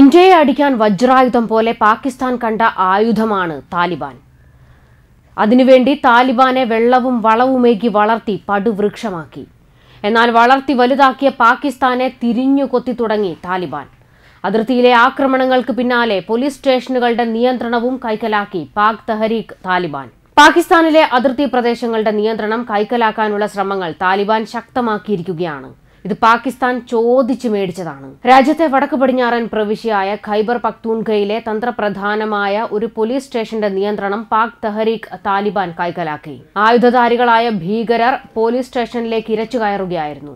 ഇന്ത്യയെ അടിക്കാൻ വജ്രായുധം പോലെ പാകിസ്ഥാൻ കണ്ട ആയുധമാണ് താലിബാൻ അതിനുവേണ്ടി താലിബാനെ വെള്ളവും വളവുമേകി വളർത്തി പടുവൃക്ഷമാക്കി എന്നാൽ വളർത്തി വലുതാക്കിയ പാകിസ്ഥാനെ തിരിഞ്ഞു കൊത്തി തുടങ്ങി താലിബാൻ അതിർത്തിയിലെ ആക്രമണങ്ങൾക്ക് പിന്നാലെ പോലീസ് സ്റ്റേഷനുകളുടെ നിയന്ത്രണവും കൈക്കലാക്കി പാക് തെഹരീഖ് താലിബാൻ പാകിസ്ഥാനിലെ അതിർത്തി പ്രദേശങ്ങളുടെ നിയന്ത്രണം കൈക്കലാക്കാനുള്ള ശ്രമങ്ങൾ താലിബാൻ ശക്തമാക്കിയിരിക്കുകയാണ് ഇത് പാകിസ്ഥാൻ ചോദിച്ചു മേടിച്ചതാണ് രാജ്യത്തെ വടക്ക് പടിഞ്ഞാറൻ പ്രവിശ്യയായ ഖൈബർ പക്തൂൺഖയിലെ തന്ത്രപ്രധാനമായ ഒരു പോലീസ് സ്റ്റേഷന്റെ നിയന്ത്രണം പാക് തെഹരീഖ് താലിബാൻ കൈക്കലാക്കി ആയുധധാരികളായ ഭീകരർ പോലീസ് സ്റ്റേഷനിലേക്ക് ഇരച്ചു കയറുകയായിരുന്നു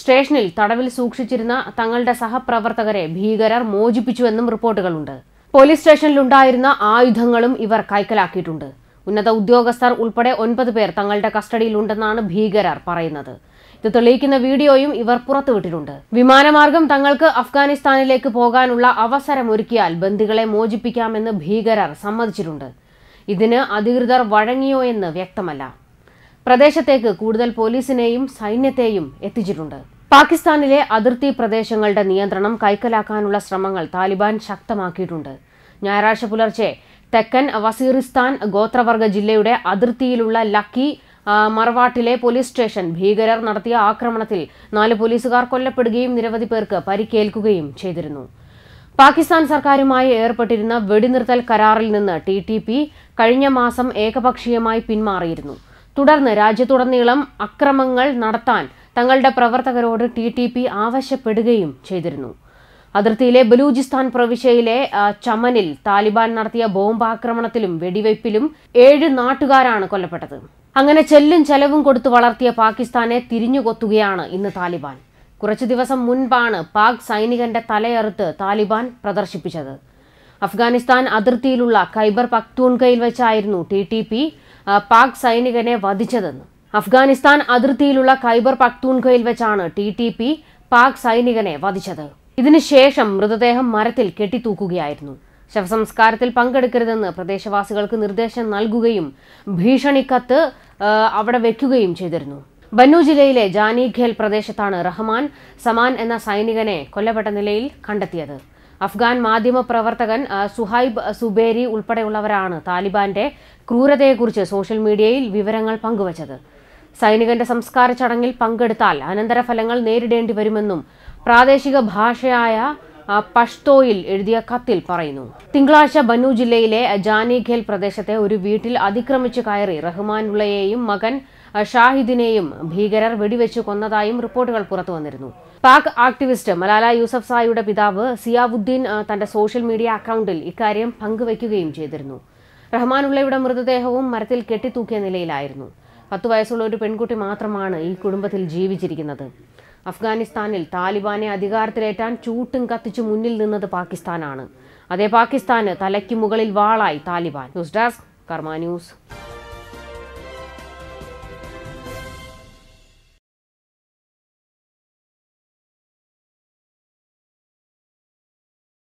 സ്റ്റേഷനിൽ തടവിൽ സൂക്ഷിച്ചിരുന്ന തങ്ങളുടെ സഹപ്രവർത്തകരെ ഭീകരർ മോചിപ്പിച്ചുവെന്നും റിപ്പോർട്ടുകളുണ്ട് പോലീസ് സ്റ്റേഷനിലുണ്ടായിരുന്ന ആയുധങ്ങളും ഇവർ കൈക്കലാക്കിയിട്ടുണ്ട് ഉന്നത ഉദ്യോഗസ്ഥർ ഉൾപ്പെടെ ഒൻപത് പേർ തങ്ങളുടെ കസ്റ്റഡിയിലുണ്ടെന്നാണ് ഭീകരർ പറയുന്നത് ഇത് തെളിയിക്കുന്ന വീഡിയോയും ഇവർ പുറത്തുവിട്ടിട്ടുണ്ട് വിമാനമാർഗം തങ്ങൾക്ക് അഫ്ഗാനിസ്ഥാനിലേക്ക് പോകാനുള്ള അവസരമൊരുക്കിയാൽ ബന്ദികളെ മോചിപ്പിക്കാമെന്ന് ഭീകരർ സമ്മതിച്ചിട്ടുണ്ട് ഇതിന് അധികൃതർ വഴങ്ങിയോ എന്ന് വ്യക്തമല്ല പ്രദേശത്തേക്ക് കൂടുതൽ പോലീസിനെയും സൈന്യത്തെയും എത്തിച്ചിട്ടുണ്ട് പാകിസ്ഥാനിലെ അതിർത്തി പ്രദേശങ്ങളുടെ നിയന്ത്രണം കൈക്കലാക്കാനുള്ള ശ്രമങ്ങൾ താലിബാൻ ശക്തമാക്കിയിട്ടുണ്ട് ഞായറാഴ്ച പുലർച്ചെ തെക്കൻ വസീറിസ്ഥാൻ ഗോത്രവർഗ ജില്ലയുടെ അതിർത്തിയിലുള്ള ലക്കി മർവാട്ടിലെ പോലീസ് സ്റ്റേഷൻ ഭീകരർ നടത്തിയ ആക്രമണത്തിൽ നാല് പോലീസുകാർ കൊല്ലപ്പെടുകയും നിരവധി പേർക്ക് പരിക്കേൽക്കുകയും ചെയ്തിരുന്നു പാകിസ്ഥാൻ സർക്കാരുമായി ഏർപ്പെട്ടിരുന്ന വെടിനിർത്തൽ കരാറിൽ നിന്ന് ടി ടി പി കഴിഞ്ഞ മാസം ഏകപക്ഷീയമായി പിന്മാറിയിരുന്നു തുടർന്ന് രാജ്യത്തുടനീളം അക്രമങ്ങൾ നടത്താൻ തങ്ങളുടെ പ്രവർത്തകരോട് ടി ടി പി ആവശ്യപ്പെടുകയും ചെയ്തിരുന്നു അതിർത്തിയിലെ ബലൂചിസ്ഥാൻ പ്രവിശ്യയിലെ ചമനിൽ താലിബാൻ നടത്തിയ ബോംബാക്രമണത്തിലും വെടിവയ്പിലും ഏഴ് നാട്ടുകാരാണ് കൊല്ലപ്പെട്ടത് അങ്ങനെ ചെല്ലും ചെലവും കൊടുത്തു വളർത്തിയ പാകിസ്ഥാനെ തിരിഞ്ഞുകൊത്തുകയാണ് ഇന്ന് താലിബാൻ കുറച്ചു ദിവസം മുൻപാണ് പാക് സൈനികന്റെ തലയറുത്ത് താലിബാൻ പ്രദർശിപ്പിച്ചത് അഫ്ഗാനിസ്ഥാൻ അതിർത്തിയിലുള്ള ഖൈബർ പക്തൂൺകയിൽ വെച്ചായിരുന്നു ടി ടി പി പാക് സൈനികനെ വധിച്ചതെന്ന് അഫ്ഗാനിസ്ഥാൻ അതിർത്തിയിലുള്ള ഖൈബർ പക്തൂൺകയിൽ വെച്ചാണ് ടി ടി പി പാക് സൈനികനെ വധിച്ചത് ഇതിനുശേഷം മൃതദേഹം മരത്തിൽ കെട്ടിത്തൂക്കുകയായിരുന്നു ശവസംസ്കാരത്തിൽ പങ്കെടുക്കരുതെന്ന് പ്രദേശവാസികൾക്ക് നിർദ്ദേശം നൽകുകയും ഭീഷണിക്കത്ത് അവിടെ വെക്കുകയും ചെയ്തിരുന്നു ബന്നു ജില്ലയിലെ ജാനീഖേൽ പ്രദേശത്താണ് റഹ്മാൻ സമാൻ എന്ന സൈനികനെ കൊല്ലപ്പെട്ട നിലയിൽ കണ്ടെത്തിയത് അഫ്ഗാൻ മാധ്യമ പ്രവർത്തകൻ സുഹൈബ് സുബേരി ഉൾപ്പെടെയുള്ളവരാണ് താലിബാന്റെ ക്രൂരതയെക്കുറിച്ച് സോഷ്യൽ മീഡിയയിൽ വിവരങ്ങൾ പങ്കുവച്ചത് സൈനികന്റെ സംസ്കാര ചടങ്ങിൽ പങ്കെടുത്താൽ അനന്തരഫലങ്ങൾ നേരിടേണ്ടി വരുമെന്നും പ്രാദേശിക ഭാഷയായ പഷ്തോയിൽ എഴുതിയ കത്തിൽ പറയുന്നു തിങ്കളാഴ്ച ബന്നു ജില്ലയിലെ ജാനിഖേൽ പ്രദേശത്തെ ഒരു വീട്ടിൽ അതിക്രമിച്ചു കയറി റഹ്മാനുള്ളയെയും മകൻ ഷാഹിദിനെയും ഭീകരർ വെടിവെച്ച് കൊന്നതായും റിപ്പോർട്ടുകൾ പുറത്തുവന്നിരുന്നു വന്നിരുന്നു പാക് ആക്ടിവിസ്റ്റ് മലാല യൂസഫ് സായിയുടെ പിതാവ് സിയാവുദ്ദീൻ തന്റെ സോഷ്യൽ മീഡിയ അക്കൗണ്ടിൽ ഇക്കാര്യം പങ്കുവയ്ക്കുകയും ചെയ്തിരുന്നു റഹ്മാനുള്ളയുടെ മൃതദേഹവും മരത്തിൽ കെട്ടിത്തൂക്കിയ നിലയിലായിരുന്നു പത്ത് വയസ്സുള്ള ഒരു പെൺകുട്ടി മാത്രമാണ് ഈ കുടുംബത്തിൽ ജീവിച്ചിരിക്കുന്നത് അഫ്ഗാനിസ്ഥാനിൽ താലിബാനെ അധികാരത്തിലേറ്റാൻ ചൂട്ടും കത്തിച്ചു മുന്നിൽ നിന്നത് പാകിസ്ഥാനാണ് അതേ പാകിസ്ഥാന് തലയ്ക്ക് മുകളിൽ വാളായി Taliban news desk Karma news